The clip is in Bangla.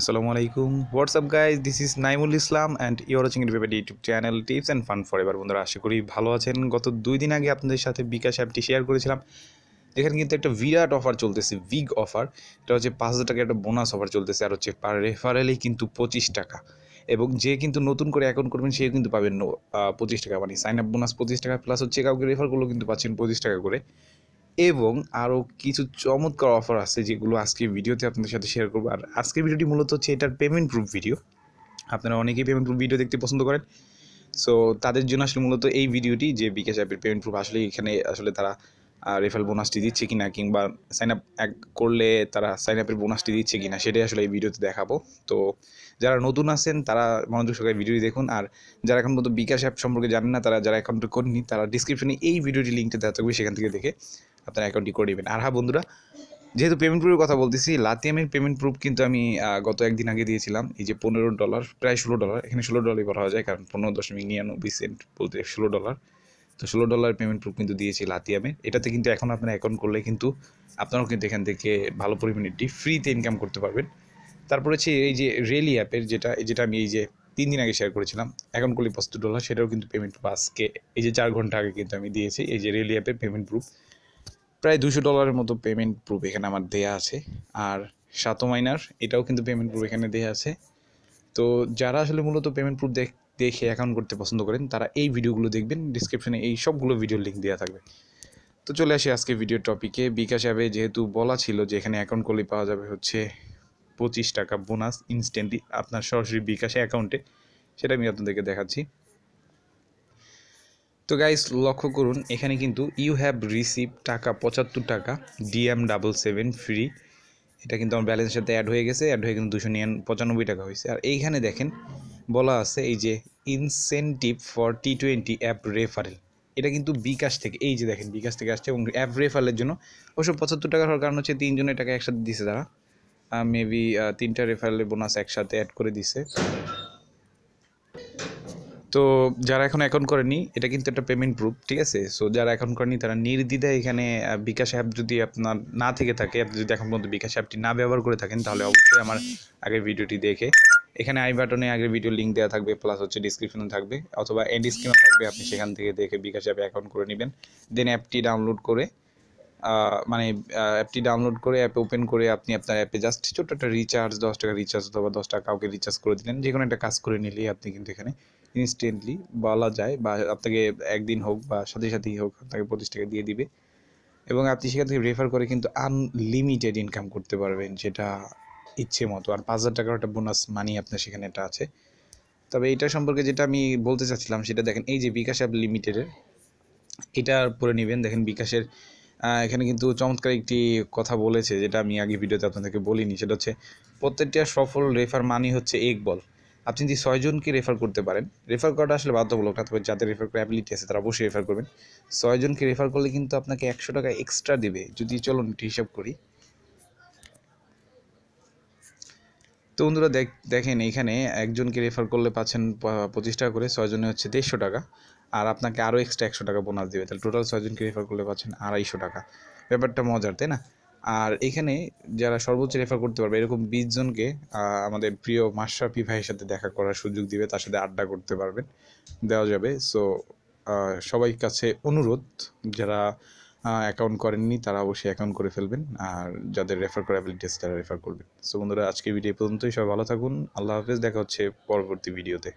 আসসালামু আলাইকুম what's up guys this is Naimul Islam and you're watching রিপেড YouTube channel tips and fun for এবার বন্ধুরা আশা করি ভালো আছেন গত দুই দিন আগে আপনাদের সাথে বিকাশ অ্যাপটি শেয়ার করেছিলাম যেখানে কিন্তু একটা বিরাট অফার চলতেছে বিগ অফার এটা হচ্ছে পাঁচ হাজার টাকা একটা বোনাস অফার চলতেছে আর হচ্ছে পার রেফারেলেই কিন্তু পঁচিশ টাকা এবং যে কিন্তু নতুন করে অ্যাকাউন্ট করবেন সেও কিন্তু পাবেন পঁচিশ টাকা মানে সাইন আপ বোনাস পঁচিশ টাকা প্লাস হচ্ছে কাউকে রেফার করলেও কিন্তু পাচ্ছেন পঁচিশ টাকা করে এবং আরও কিছু চমৎকার অফার আছে যেগুলো আজকে ভিডিওতে আপনাদের সাথে শেয়ার করবো আর আজকের ভিডিওটি মূলত হচ্ছে এটার পেমেন্ট প্রুফ ভিডিও আপনারা অনেকেই পেমেন্ট প্রুফ ভিডিও দেখতে পছন্দ করেন সো তাদের জন্য আসলে মূলত এই ভিডিওটি যে বিকাশ অ্যাপের পেমেন্ট প্রুফ আসলে এখানে আসলে তারা রেফাল বোনাসটি দিচ্ছে কিনা কিংবা সাইন আপ করলে তারা সাইন আপের বোনাসটি দিচ্ছে কিনা সেটাই আসলে এই ভিডিওতে দেখাবো তো যারা নতুন আছেন তারা মনোযোগ সকালে ভিডিওটি দেখুন আর যারা এখন মতো বিকাশ অ্যাপ সম্পর্কে জানেন না তারা যারা অ্যাকাউন্ট করেনি তারা ডিসক্রিপশনে এই ভিডিওটি লিঙ্কটা দেওয়া থাকবে সেখান থেকে দেখে আপনার অ্যাকাউন্টটি করে দেবেন আর হ্যাঁ বন্ধুরা যেহেতু পেমেন্ট প্রুফের কথা বলতেছি লাতিয়ামের পেমেন্ট প্রুফ কিন্তু আমি গত একদিন আগে দিয়েছিলাম এই যে পনেরো ডলার প্রায় ষোলো ডলার এখানে ষোলো ডলারই বলা হয়ে যায় কারণ পনেরো দশমিক নিরানব্বই সেন্ট বলতে ষোলো ডলার তো ষোলো ডলার পেমেন্ট প্রুফ কিন্তু দিয়েছি লাতিয়ামে এটাতে কিন্তু এখন আপনার অ্যাকাউন্ট করলে কিন্তু আপনারাও কিন্তু এখান থেকে ভালো পরিমাণেটি ফ্রিতে ইনকাম করতে পারবেন তারপর হচ্ছে এই যে রেলি অ্যাপের যেটা যেটা আমি এই যে তিন দিন আগে শেয়ার করেছিলাম অ্যাকাউন্ট করলে পঁচাত্তর ডলার সেটাও কিন্তু পেমেন্ট পাসকে এই যে চার ঘন্টা আগে কিন্তু আমি দিয়েছি এই যে রেলি অ্যাপের পেমেন্ট প্রুফ প্রায় দুশো ডলারের মতো পেমেন্ট প্রুফ এখানে আমার দেয়া আছে আর সাতো মাইনার এটাও কিন্তু পেমেন্ট প্রুফ এখানে দেয়া আছে তো যারা আসলে মূলত পেমেন্ট প্রুফ দেখ দেখে অ্যাকাউন্ট করতে পছন্দ করেন তারা এই ভিডিওগুলো দেখবেন ডিসক্রিপশানে এই সবগুলো ভিডিওর লিঙ্ক দেওয়া থাকবে তো চলে আসি আজকে ভিডিও টপিকে বিকাশ অ্যাপে যেহেতু বলা ছিল যে এখানে অ্যাকাউন্ট করলে পাওয়া যাবে হচ্ছে পঁচিশ টাকা বোনাস ইনস্ট্যান্টলি আপনার সরাসরি বিকাশে অ্যাকাউন্টে সেটা আমি আপনাদেরকে দেখাচ্ছি তো গাইস লক্ষ্য করুন এখানে কিন্তু ইউ হ্যাভ রিসিভ টাকা পঁচাত্তর টাকা ডিএম ডাবল সেভেন ফ্রি এটা কিন্তু আমার ব্যালেন্সের সাথে অ্যাড হয়ে গেছে অ্যাড হয়ে কিন্তু দুশো নিরান পঁচানব্বই টাকা হয়েছে আর এইখানে দেখেন বলা আছে এই যে incentive for T twenty app referral এটা কিন্তু বিকাশ থেকে এই যে দেখেন বিকাশ থেকে আসছে এবং অ্যাপ রেফারেলের জন্য অবশ্য পঁচাত্তর টাকা হওয়ার কারণ হচ্ছে তিনজনের টাকা একসাথে দিছে তারা মেবি তিনটা রেফারেলের বোনাস একসাথে অ্যাড করে দিছে তো যারা এখন অ্যাকাউন্ট করেনি এটা কিন্তু একটা পেমেন্ট প্রুফ ঠিক আছে সো যারা অ্যাকাউন্ট করেনি তারা নির্দ্বিধায় এখানে বিকাশ অ্যাপ যদি আপনার না থেকে থাকে আপনি যদি এখন পর্যন্ত বিকাশ অ্যাপটি না ব্যবহার করে থাকেন তাহলে অবশ্যই আমার আগের ভিডিওটি দেখে এখানে আই বাটনে আগের ভিডিও লিঙ্ক দেওয়া থাকবে প্লাস হচ্ছে ডিসক্রিপশনে থাকবে অথবা এন্ড স্ক্রিনে থাকবে আপনি সেখান থেকে দেখে বিকাশ অ্যাপে অ্যাকাউন্ট করে নেবেন দেন অ্যাপটি ডাউনলোড করে মানে অ্যাপটি ডাউনলোড করে অ্যাপ ওপেন করে আপনি আপনার অ্যাপে জাস্ট ছোট্ট একটা রিচার্জ দশ টাকা রিচার্জ অথবা দশ টাকা কাউকে রিচার্জ করে দিলেন যে কোনো একটা কাজ করে নিলেই আপনি কিন্তু এখানে ইনস্ট্যান্টলি বলা যায় বা আপনাকে একদিন হোক বা সাথে সাথেই হোক আপনাকে পঁচিশ টাকা দিয়ে দিবে এবং আপনি সেখান থেকে রেফার করে কিন্তু আনলিমিটেড ইনকাম করতে পারবেন যেটা ইচ্ছে মতো আর পাঁচ হাজার টাকার একটা বোনাস মানি আপনার সেখানে এটা আছে তবে এটা সম্পর্কে যেটা আমি বলতে চাচ্ছিলাম সেটা দেখেন এই যে বিকাশ অ্যাপ লিমিটেডের এটা পরে নেবেন দেখেন বিকাশের এখানে কিন্তু চমৎকার একটি কথা বলেছে যেটা আমি আগে ভিডিওতে আপনাদেরকে বলিনি সেটা হচ্ছে প্রত্যেকটা সফল রেফার মানি হচ্ছে এক বল আপনি যদি ছয়জনকে রেফার করতে পারেন রেফার করাটা আসলে বাধ্যমূলক না তবে যাদের রেফার করার অ্যাবিলিটি আছে তারা অবশ্যই রেফার করবেন ছয়জনকে রেফার করলে কিন্তু আপনাকে একশো টাকা এক্সট্রা দেবে যদি চলুন একটু হিসাব করি তো বন্ধুরা দেখেন এখানে একজনকে রেফার করলে পাচ্ছেন পঁচিশ টাকা করে ছয়জনে হচ্ছে দেড়শো টাকা আর আপনাকে আরও এক্সট্রা একশো টাকা বোনাস দেবে তাহলে টোটাল ছয়জনকে রেফার করলে পাচ্ছেন আড়াইশো টাকা ব্যাপারটা মজার তাই না আর এখানে যারা সর্বোচ্চ রেফার করতে পারবে এরকম বিশ জনকে আমাদের প্রিয় পি ভাইয়ের সাথে দেখা করার সুযোগ দিবে তার সাথে আড্ডা করতে পারবেন দেওয়া যাবে সো সবাই কাছে অনুরোধ যারা অ্যাকাউন্ট করেননি তারা অবশ্যই অ্যাকাউন্ট করে ফেলবেন আর যাদের রেফার করা আছে তারা রেফার করবেন সো বন্ধুরা আজকের ভিডিও পর্যন্তই সবাই ভালো থাকুন আল্লাহ হাফেজ দেখা হচ্ছে পরবর্তী ভিডিওতে